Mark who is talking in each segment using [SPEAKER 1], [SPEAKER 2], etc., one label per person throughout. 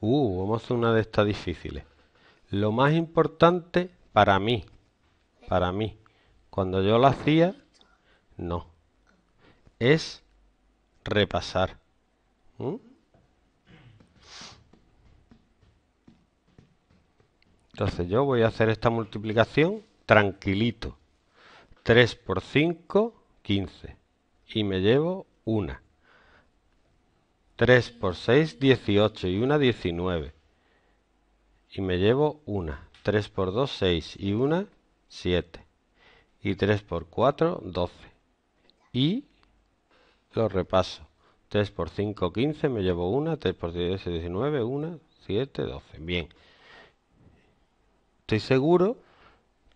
[SPEAKER 1] Uh, vamos a hacer una de estas difíciles. Lo más importante para mí, para mí, cuando yo la hacía, no, es repasar. ¿Mm? Entonces yo voy a hacer esta multiplicación tranquilito. 3 por 5, 15. Y me llevo una. 3 por 6, 18 y una 19. Y me llevo una. 3 por 2, 6 y una 7. Y 3 por 4, 12. Y lo repaso. 3 por 5, 15, me llevo una. 3 por 10, 19, 1, 7, 12. Bien. Estoy seguro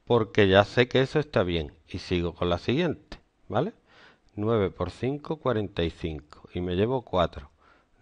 [SPEAKER 1] porque ya sé que eso está bien. Y sigo con la siguiente, ¿vale? 9 por 5, 45. Y me llevo 4.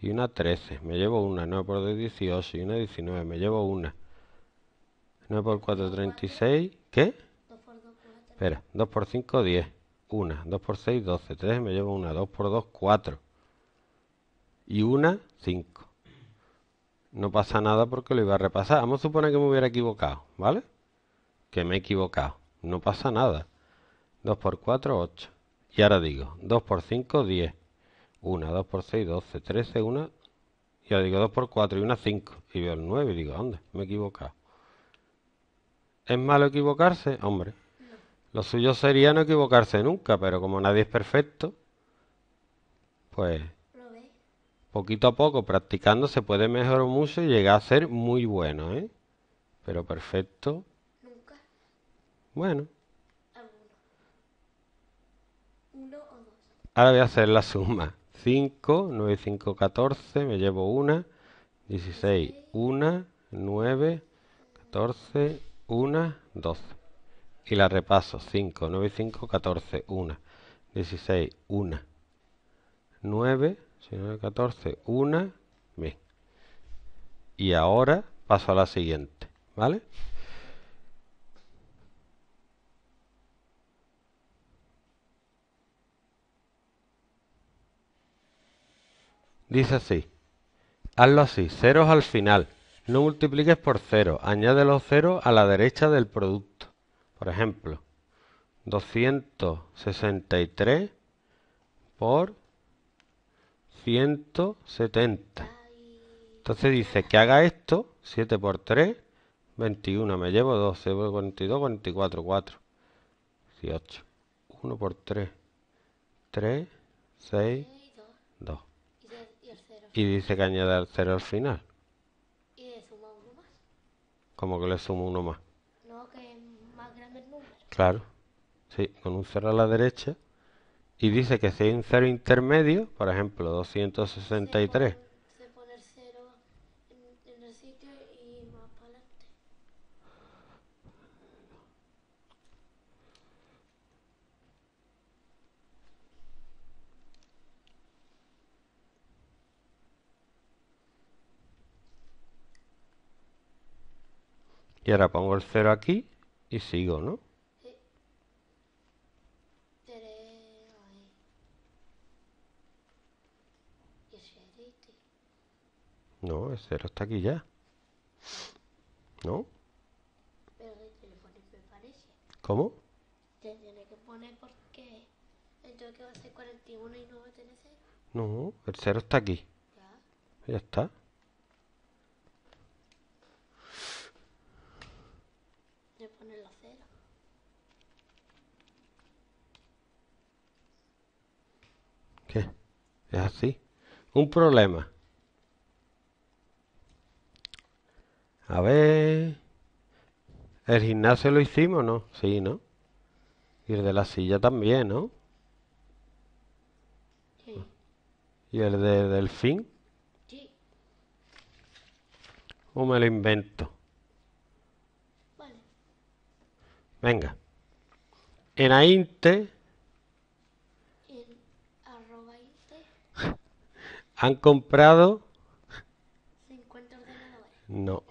[SPEAKER 1] y una 13, me llevo una, 9 por 2, 18 y una 19, me llevo una. 9 por 4, 36, ¿qué? 2 por Espera, 2 por 5, 10, 1, 2 por 6, 12, 3, me llevo una, 2 por 2, 4 y una, 5. No pasa nada porque lo iba a repasar. Vamos a suponer que me hubiera equivocado, ¿vale? Que me he equivocado, no pasa nada. 2 por 4, 8. Y ahora digo, 2 por 5, 10. 1, 2 por 6, 12, 13, 1. Ya digo 2 por 4 y 1, 5. Y veo el 9 y digo, ¿dónde? Me he equivocado. ¿Es malo equivocarse? Hombre, lo suyo sería no equivocarse nunca, pero como nadie es perfecto, pues poquito a poco practicando se puede mejorar mucho y llegar a ser muy bueno, ¿eh? Pero perfecto. Nunca. Bueno. o dos. Ahora voy a hacer la suma. 5, 9, 5, 14, me llevo una, 16, 1, 9, 14, 1, 12. Y la repaso, 5, 9, 5, 14, 1, 16, 1, 9, 9, 14, 1, bien. Y ahora paso a la siguiente, ¿vale? Dice así. Hazlo así, ceros al final. No multipliques por cero. Añade los ceros a la derecha del producto. Por ejemplo, 263 por 170. Entonces dice que haga esto, 7 por 3, 21, me llevo 12, 42, 44, 4, 18. 1 por 3, 3, 6, 2. Y dice que añade el cero al final. Y le suma uno más. ¿Cómo que le sumo uno más? No, que es más grande el número. Claro. Sí, con un cero a la derecha. Y dice que si hay un cero intermedio, por ejemplo, 263. Y ahora pongo el 0 aquí y sigo, ¿no? Sí. No, el 0 está aquí ya. ¿No? Pero el teléfono me parece. ¿Cómo? Te tiene que poner porque entonces que va a ser 41 y no va a tener 0. No, el 0 está aquí. Ya. Ya está. ¿Qué? ¿Es así? Un problema. A ver... ¿El gimnasio lo hicimos, no? Sí, ¿no? Y el de la silla también, ¿no? Sí. ¿Y el del fin? Sí. ¿O me lo invento? Venga. En AINTE han comprado 50 ordenadores. No.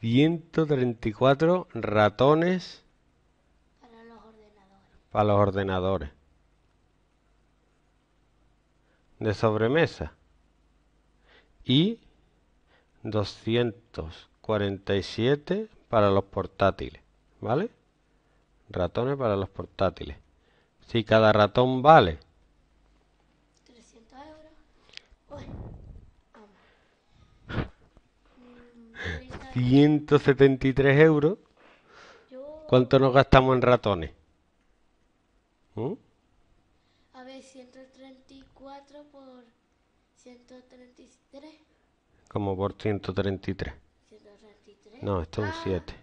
[SPEAKER 1] 134 ratones para los ordenadores. Para los ordenadores. De sobremesa. Y 247 para los portátiles. ¿Vale? Ratones para los portátiles. Si cada ratón vale. 300 euros. 173 euros. ¿Cuánto nos gastamos en ratones? ¿Mm? A ver, 134 por 133. ¿Cómo por 133? 133. No, esto es un 7. Ah.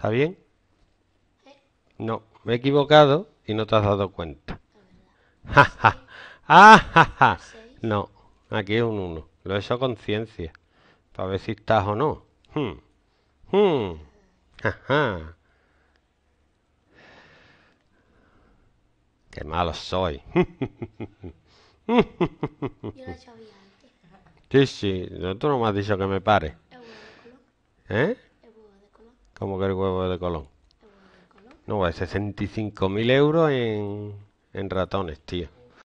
[SPEAKER 1] ¿Está bien? No, me he equivocado y no te has dado cuenta. Ja, ja. Ah, no, aquí es un 1. Lo he hecho con conciencia. Para ver si estás o no. Hmm. Hmm. Ja, Qué malo soy. Yo Sí, sí. tú no me has dicho que me pare. ¿Eh? ¿Cómo que el huevo de Colón? No, 65.000 euros en ratones, tío.